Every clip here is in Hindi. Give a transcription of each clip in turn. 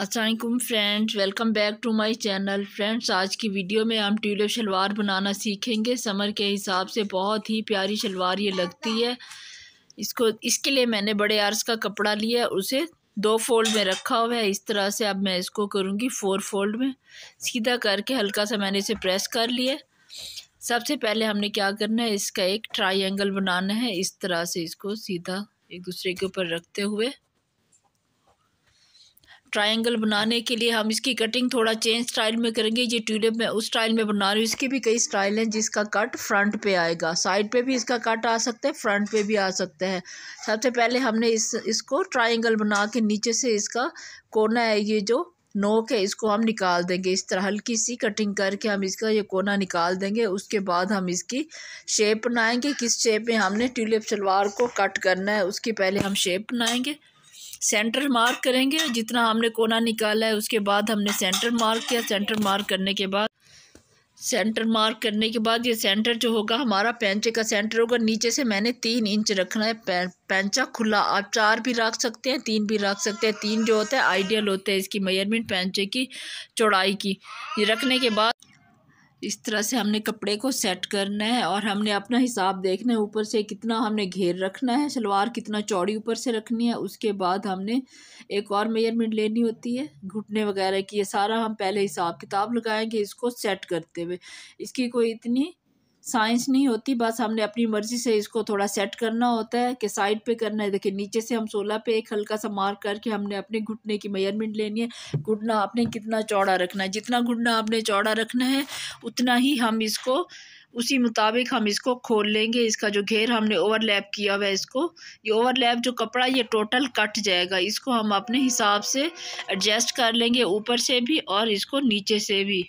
Aslam friends welcome back to my channel friends आज की वीडियो में हम ट्यूलिप शलवार बनाना सीखेंगे समर के हिसाब से बहुत ही प्यारी शलवार ये लगती है इसको इसके लिए मैंने बड़े आर्स का कपड़ा लिया उसे दो फोल्ड में रखा हुआ है इस तरह से अब मैं इसको करूँगी फोर फोल्ड में सीधा करके हल्का सा मैंने इसे प्रेस कर लिया सबसे पहले हमने क्या करना है इसका एक ट्राइंगल बनाना है इस तरह से इसको सीधा एक दूसरे के ऊपर रखते हुए ट्रायंगल बनाने के लिए हम इसकी कटिंग थोड़ा चेंज स्टाइल में करेंगे ये ट्यूलिप में उस स्टाइल में बना रही हूँ इसके भी कई स्टाइल हैं जिसका कट फ्रंट पे आएगा साइड पे भी इसका कट आ सकता है फ्रंट पे भी आ सकता है सबसे पहले हमने इस इसको ट्रायंगल बना के नीचे से इसका कोना है ये जो नोक है इसको हम निकाल देंगे इस तरह हल्की सी कटिंग करके हम इसका ये कोना निकाल देंगे उसके बाद हम इसकी शेप बनाएंगे किस शेप में हमने ट्यूलिप सलवार को कट करना है उसकी पहले हम शेप बनाएंगे सेंटर मार्क करेंगे जितना हमने कोना निकाला है उसके बाद हमने सेंटर मार्क किया सेंटर मार्क करने के बाद सेंटर मार्क करने के बाद ये सेंटर जो होगा हमारा पैंचे का सेंटर होगा नीचे से मैंने तीन इंच रखना है पे, पेंचा खुला आप चार भी रख सकते हैं तीन भी रख सकते हैं तीन जो होता है आइडियल होता है इसकी मेयरमेंट पैंचे की चौड़ाई की ये रखने के बाद इस तरह से हमने कपड़े को सेट करना है और हमने अपना हिसाब देखना है ऊपर से कितना हमने घेर रखना है शलवार कितना चौड़ी ऊपर से रखनी है उसके बाद हमने एक और मेजरमेंट लेनी होती है घुटने वगैरह की ये सारा हम पहले हिसाब किताब लगाएंगे इसको सेट करते हुए इसकी कोई इतनी साइंस नहीं होती बस हमने अपनी मर्ज़ी से इसको थोड़ा सेट करना होता है कि साइड पे करना है देखिए नीचे से हम सोलह पे एक हल्का सा मार्क करके हमने अपने घुटने की मेजरमेंट लेनी है घुटना आपने कितना चौड़ा रखना है जितना घुटना आपने चौड़ा रखना है उतना ही हम इसको उसी मुताबिक हम इसको खोल लेंगे इसका जो घेर हमने ओवरलैप किया हुआ है इसको ये ओवरलैप जो कपड़ा ये टोटल कट जाएगा इसको हम अपने हिसाब से एडजस्ट कर लेंगे ऊपर से भी और इसको नीचे से भी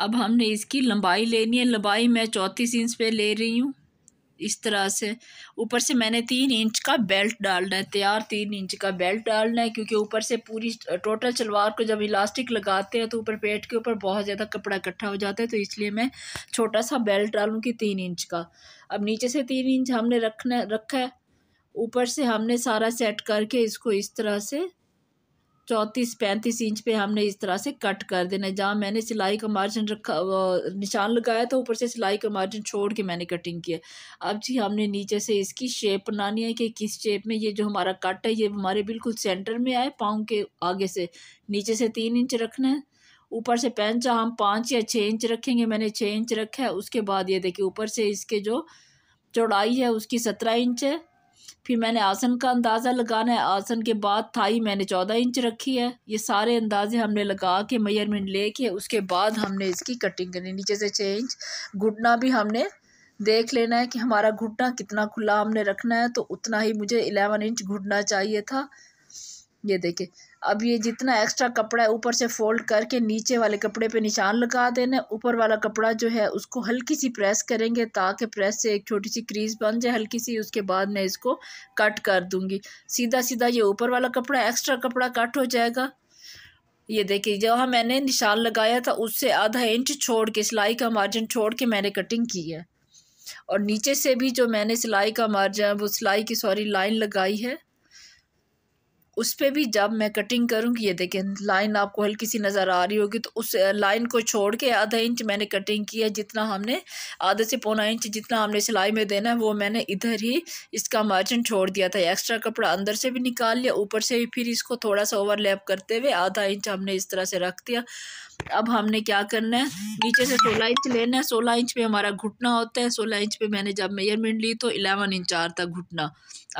अब हमने इसकी लंबाई लेनी है लंबाई मैं चौंतीस इंच पे ले रही हूँ इस तरह से ऊपर से मैंने तीन इंच का बेल्ट डालना है तैयार तीन इंच का बेल्ट डालना है क्योंकि ऊपर से पूरी टोटल शलवार को जब इलास्टिक लगाते हैं तो ऊपर पेट के ऊपर बहुत ज़्यादा कपड़ा इकट्ठा हो जाता है तो इसलिए मैं छोटा सा बेल्ट डालूँगी तीन इंच का अब नीचे से तीन इंच हमने रखना रखा है ऊपर से हमने सारा सेट करके इसको इस तरह से चौंतीस पैंतीस इंच पे हमने इस तरह से कट कर देना है जहाँ मैंने सिलाई का मार्जिन रखा निशान लगाया था ऊपर से सिलाई का मार्जिन छोड़ के मैंने कटिंग किया अब जी हमने नीचे से इसकी शेप बनानी है कि किस शेप में ये जो हमारा कट है ये हमारे बिल्कुल सेंटर में आए पाँव के आगे से नीचे से तीन इंच रखना है ऊपर से पेंचा हम पाँच या छः इंच रखेंगे मैंने छः इंच रखा है उसके बाद ये देखिए ऊपर से इसके जो चौड़ाई है उसकी सत्रह इंच है फिर मैंने आसन का अंदाज़ा लगाना है आसन के बाद थाई मैंने चौदह इंच रखी है ये सारे अंदाजे हमने लगा के मेयरमेंट ले के उसके बाद हमने इसकी कटिंग करनी नीचे से छः इंच घुटना भी हमने देख लेना है कि हमारा घुटना कितना खुला हमने रखना है तो उतना ही मुझे एलेवन इंच घुटना चाहिए था ये देखिए अब ये जितना एक्स्ट्रा कपड़ा है ऊपर से फोल्ड करके नीचे वाले कपड़े पे निशान लगा देना ऊपर वाला कपड़ा जो है उसको हल्की सी प्रेस करेंगे ताकि प्रेस से एक छोटी सी क्रीज बन जाए हल्की सी उसके बाद मैं इसको कट कर दूँगी सीधा सीधा ये ऊपर वाला कपड़ा एक्स्ट्रा कपड़ा कट हो जाएगा ये देखिए जहाँ मैंने निशान लगाया था उससे आधा इंच छोड़ के सिलाई का मार्जिन छोड़ के मैंने कटिंग की है और नीचे से भी जो मैंने सिलाई का मार्जिन वो सिलाई की सॉरी लाइन लगाई है उस पर भी जब मैं कटिंग करूँगी ये देखें लाइन आपको हल्की सी नज़र आ रही होगी तो उस लाइन को छोड़ के आधा इंच मैंने कटिंग की है जितना हमने आधे से पौना इंच जितना हमने सिलाई में देना है वो मैंने इधर ही इसका मार्जिन छोड़ दिया था एक्स्ट्रा कपड़ा अंदर से भी निकाल लिया ऊपर से भी फिर इसको थोड़ा सा ओवरलैप करते हुए आधा इंच हमने इस तरह से रख दिया अब हमने क्या करना है नीचे से सोलह इंच लेना है सोलह इंच पे हमारा घुटना होता है सोलह इंच पे मैंने जब मेजरमेंट ली तो इलेवन इंच आ रहा था घुटना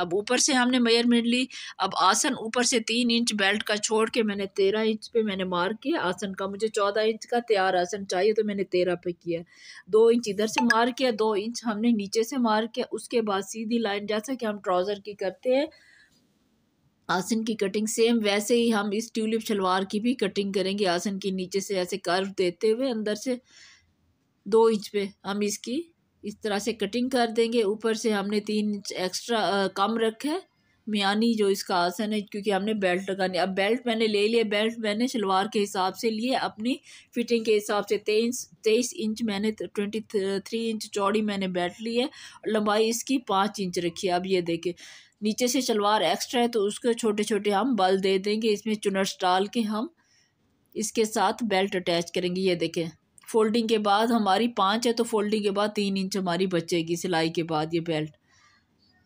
अब ऊपर से हमने मेजरमेंट ली अब आसन ऊपर से तीन इंच बेल्ट का छोड़ के मैंने तेरह इंच पे मैंने मार्क किया आसन का मुझे चौदह इंच का तैयार आसन चाहिए तो मैंने तेरह पे किया दो इंच इधर से मार किया दो इंच हमने नीचे से मार किया उसके बाद सीधी लाइन जैसा कि हम ट्राउज़र की करते हैं आसन की कटिंग सेम वैसे ही हम इस ट्यूलिप शलवार की भी कटिंग करेंगे आसन के नीचे से ऐसे कर्व देते हुए अंदर से दो इंच पे हम इसकी इस तरह से कटिंग कर देंगे ऊपर से हमने तीन इंच एक्स्ट्रा आ, कम रखा है मियानी जो इसका आसन है क्योंकि हमने बेल्ट लगानी अब बेल्ट मैंने ले लिया बेल्ट मैंने शलवार के हिसाब से लिए अपनी फिटिंग के हिसाब से तेईस तेईस इंच मैंने ट्वेंटी थ्री इंच चौड़ी मैंने बेल्ट ली है और लंबाई इसकी पाँच इंच रखी है अब ये देखें नीचे से शलवार एक्स्ट्रा है तो उसको छोटे छोटे हम बल दे देंगे इसमें चुनट्स डाल के हम इसके साथ बेल्ट अटैच करेंगे ये देखें फोल्डिंग के बाद हमारी पाँच है तो फोल्डिंग के बाद तीन इंच हमारी बचेगी सिलाई के बाद ये बेल्ट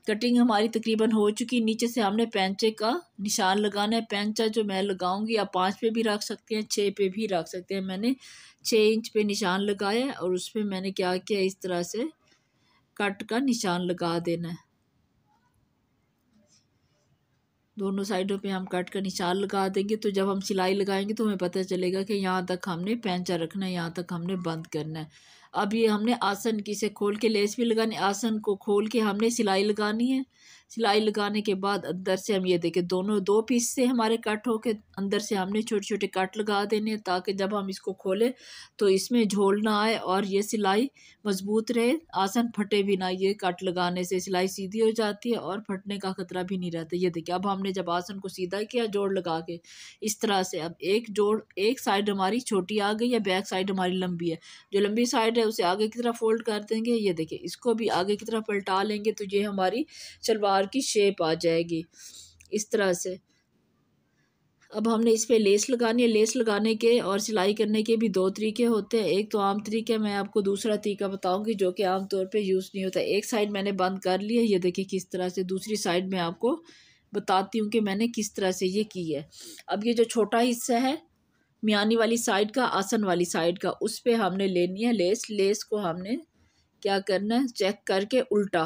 कटिंग हमारी तकरीबन हो चुकी नीचे से हमने पैंचे का निशान लगाना है पैंचा जो मैं लगाऊंगी आप पाँच पे भी रख सकते हैं छः पे भी रख सकते हैं मैंने छः इंच पे निशान लगाया और उस पर मैंने क्या किया इस तरह से कट का निशान लगा देना है दोनों साइडों पे हम कट का निशान लगा देंगे तो जब हम सिलाई लगाएंगे तो हमें पता चलेगा कि यहाँ तक हमने पैंचा रखना है यहाँ तक हमने बंद करना है अब ये हमने आसन की से खोल के लेस भी लगानी आसन को खोल के हमने सिलाई लगानी है सिलाई लगाने के बाद अंदर से हम ये देखें दोनों दो पीस से हमारे कट हो के अंदर से हमने छोटे छोटे कट लगा देने ताकि जब हम इसको खोलें तो इसमें झोल ना आए और ये सिलाई मज़बूत रहे आसन फटे भी ना ये कट लगाने से सिलाई सीधी हो जाती है और फटने का ख़तरा भी नहीं रहता ये देखिए अब हमने जब आसन को सीधा किया जोड़ लगा के इस तरह से अब एक जोड़ एक साइड हमारी छोटी आ गई है बैक साइड हमारी लंबी है जो लंबी साइड है है उसे आगे की तरफ फोल्ड कर देंगे ये देखिए इसको भी आगे की तरफ पलटा लेंगे तो ये हमारी शलवार की शेप आ जाएगी इस तरह से अब हमने इस पर लेस लगानी है लेस लगाने के और सिलाई करने के भी दो तरीके होते हैं एक तो आम तरीका मैं आपको दूसरा तरीका बताऊंगी जो कि आम तौर पे यूज़ नहीं होता एक साइड मैंने बंद कर ली है ये देखिए किस तरह से दूसरी साइड में आपको बताती हूँ कि मैंने किस तरह से ये की है अब ये जो छोटा हिस्सा है मियानी वाली साइड का आसन वाली साइड का उस पर हमने लेनी है लेस लेस को हमने क्या करना है चेक करके उल्टा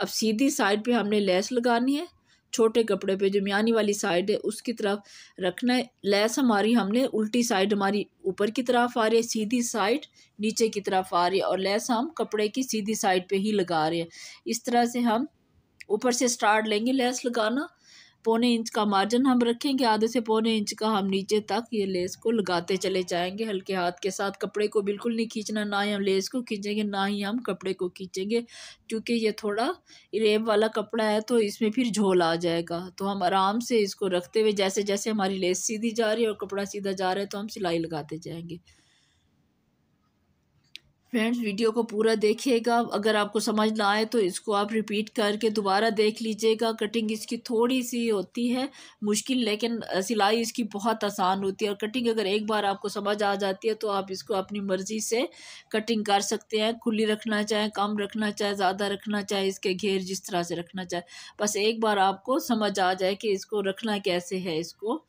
अब सीधी साइड पे हमने लेस लगानी है छोटे कपड़े पे जो मियानी वाली साइड है उसकी तरफ रखना है लेस हमारी हमने उल्टी साइड हमारी ऊपर की तरफ आ रही है सीधी साइड नीचे की तरफ आ रही है और लेस हम कपड़े की सीधी साइड पे ही लगा रहे हैं इस तरह से हम ऊपर से स्टार्ट लेंगे लेस लगाना पौने इंच का मार्जिन हम रखेंगे आधे से पौने इंच का हम नीचे तक ये लेस को लगाते चले जाएंगे हल्के हाथ के साथ कपड़े को बिल्कुल नहीं खींचना ना ही हम लेस को खींचेंगे ना ही हम कपड़े को खींचेंगे क्योंकि ये थोड़ा रेब वाला कपड़ा है तो इसमें फिर झोल आ जाएगा तो हम आराम से इसको रखते हुए जैसे जैसे हमारी लेस सीधी जा रही है और कपड़ा सीधा जा रहा है तो हम सिलाई लगाते जाएंगे फ्रेंड्स वीडियो को पूरा देखिएगा अगर आपको समझ ना आए तो इसको आप रिपीट करके दोबारा देख लीजिएगा कटिंग इसकी थोड़ी सी होती है मुश्किल लेकिन सिलाई इसकी बहुत आसान होती है और कटिंग अगर एक बार आपको समझ आ जाती है तो आप इसको अपनी मर्ज़ी से कटिंग कर सकते हैं खुली रखना चाहें कम रखना चाहे ज़्यादा रखना चाहे इसके घेर जिस तरह से रखना चाहे बस एक बार आपको समझ आ जाए कि इसको रखना कैसे है इसको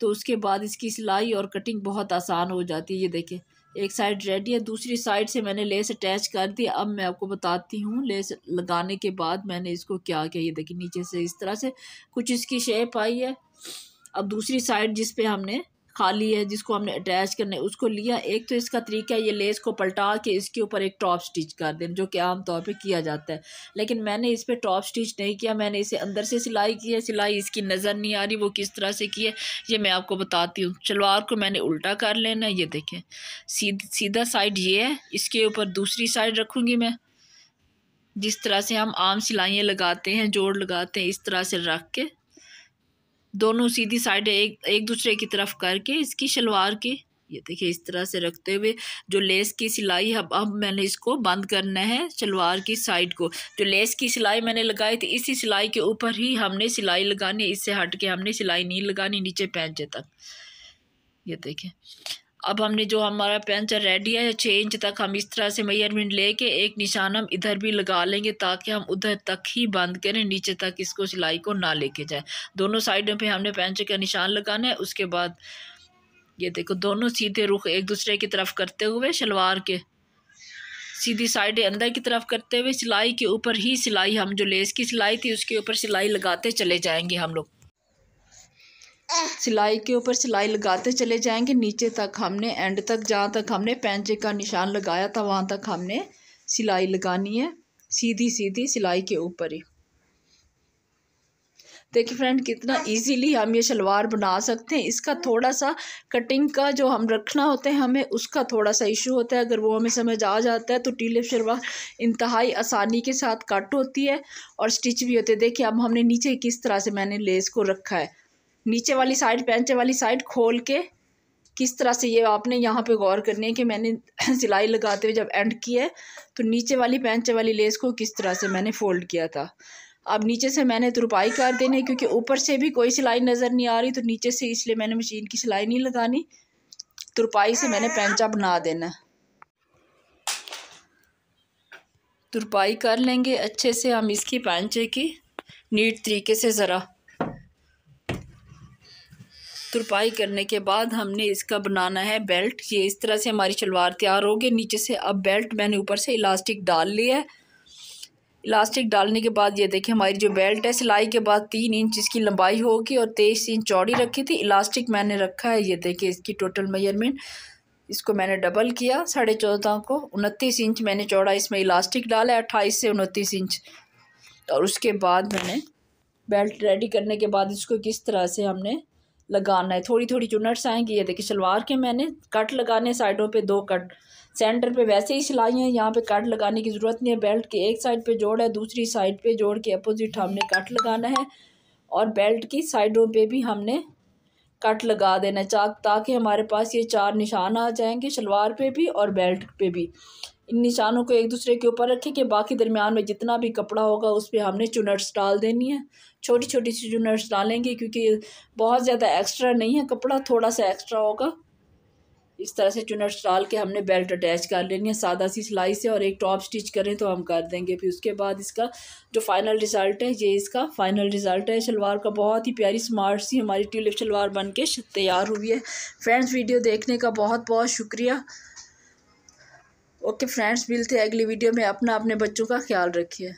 तो उसके बाद इसकी सिलाई और कटिंग बहुत आसान हो जाती है ये देखें एक साइड रेडी है दूसरी साइड से मैंने लेस अटैच कर दी अब मैं आपको बताती हूँ लेस लगाने के बाद मैंने इसको क्या किया ये देखिए नीचे से इस तरह से कुछ इसकी शेप आई है अब दूसरी साइड जिस पे हमने खाली है जिसको हमने अटैच करना है उसको लिया एक तो इसका तरीका है ये लेस को पलटा के इसके ऊपर एक टॉप स्टिच कर दें जो कि आम तौर किया जाता है लेकिन मैंने इस पर टॉप स्टिच नहीं किया मैंने इसे अंदर से सिलाई की है सिलाई इसकी नज़र नहीं आ रही वो किस तरह से की है ये मैं आपको बताती हूँ शलवार को मैंने उल्टा कर लेना ये देखें सीध सीधा साइड ये है इसके ऊपर दूसरी साइड रखूँगी मैं जिस तरह से हम आम सिलाइयाँ लगाते हैं जोड़ लगाते हैं इस तरह से रख के दोनों सीधी साइड एक एक दूसरे की तरफ करके इसकी शलवार की ये देखिए इस तरह से रखते हुए जो लेस की सिलाई अब अब मैंने इसको बंद करना है शलवार की साइड को जो लेस की सिलाई मैंने लगाई थी इसी सिलाई के ऊपर ही हमने सिलाई लगानी इससे हट के हमने सिलाई नहीं लगानी नीचे पैंचे तक ये देखें अब हमने जो हमारा पेंचर रेडी है छः इंच तक हम इस तरह से मेयरमेंट लेके एक निशान हम इधर भी लगा लेंगे ताकि हम उधर तक ही बंद करें नीचे तक इसको सिलाई को ना लेके जाए दोनों साइडों पे हमने पेंचर का निशान लगाना है उसके बाद ये देखो दोनों सीधे रुख एक दूसरे की तरफ करते हुए शलवार के सीधी साइड अंदर की तरफ करते हुए सिलाई के ऊपर ही सिलाई हम जो लेस की सिलाई थी उसके ऊपर सिलाई लगाते चले जाएंगे हम लोग सिलाई के ऊपर सिलाई लगाते चले जाएंगे नीचे तक हमने एंड तक जहाँ तक हमने पैंजे का निशान लगाया था वहाँ तक हमने सिलाई लगानी है सीधी सीधी सिलाई के ऊपर ही देखिए फ्रेंड कितना इजीली हम ये शलवार बना सकते हैं इसका थोड़ा सा कटिंग का जो हम रखना होते हैं हमें उसका थोड़ा सा इशू होता है अगर वो हमें समझ आ जाता है तो टीले शलवार इंतहाई आसानी के साथ कट होती है और स्टिच भी होते हैं देखिए अब हमने नीचे किस तरह से मैंने लेस को रखा है नीचे वाली साइड पैंचे वाली साइड खोल के किस तरह से ये आपने यहाँ पे गौर करनी है कि मैंने सिलाई लगाते हुए जब एंड की है तो नीचे वाली पैंचे वाली लेस को किस तरह से मैंने फ़ोल्ड किया था अब नीचे से मैंने तुरपाई कर देनी है क्योंकि ऊपर से भी कोई सिलाई नज़र नहीं आ रही तो नीचे से इसलिए मैंने मशीन की सिलाई नहीं लगानी तुरपाई से मैंने पैंचा बना देना तुरपाई कर लेंगे अच्छे से हम इसकी पैंचे की नीट तरीके से ज़रा तुरपाई करने के बाद हमने इसका बनाना है बेल्ट ये इस तरह से हमारी शलवार तैयार होगी नीचे से अब बेल्ट मैंने ऊपर से इलास्टिक डाल लिया है इलास्टिक डालने के बाद ये देखिए हमारी जो बेल्ट है सिलाई के बाद तीन इंच इसकी लंबाई होगी और तेईस इंच चौड़ी रखी थी इलास्टिक मैंने रखा है ये देखिए इसकी टोटल मेजरमेंट इसको मैंने डबल किया साढ़े चौदह को उनतीस इंच मैंने चौड़ा इसमें इलास्टिक डाला है अट्ठाईस से उनतीस इंच और उसके बाद मैंने बेल्ट रेडी करने के बाद इसको किस तरह से हमने लगाना है थोड़ी थोड़ी जो नट्स आएंगी ये देखिए शलवार के मैंने कट लगाने साइडों पे दो कट सेंटर पे वैसे ही सिलाई है यहाँ पे कट लगाने की ज़रूरत नहीं है बेल्ट के एक साइड पे जोड़ है दूसरी साइड पे जोड़ के अपोजिट हमने कट लगाना है और बेल्ट की साइडों पे भी हमने कट लगा देना है चाक ताकि हमारे पास ये चार निशान आ जाएंगे शलवार पे भी और बेल्ट पे भी इन निशानों को एक दूसरे के ऊपर रखें कि बाकी दरमियान में जितना भी कपड़ा होगा उस पर हमने चुनट्स डाल देनी है छोटी छोटी सी चुनट्स डालेंगे क्योंकि बहुत ज़्यादा एक्स्ट्रा नहीं है कपड़ा थोड़ा सा एक्स्ट्रा होगा इस तरह से चुनट्स डाल के हमने बेल्ट अटैच कर लेनी है सादा सी सिलाई से और एक टॉप स्टिच करें तो हम कर देंगे फिर उसके बाद इसका जो फाइनल रिज़ल्ट है ये इसका फाइनल रिज़ल्ट है शलवार का बहुत ही प्यारी स्मार्ट सी हमारी ट्यूलिप शलवार बन के तैयार हुई है फ्रेंड्स वीडियो देखने का बहुत बहुत शुक्रिया ओके फ्रेंड्स मिलते हैं अगली वीडियो में अपना अपने बच्चों का ख्याल रखिए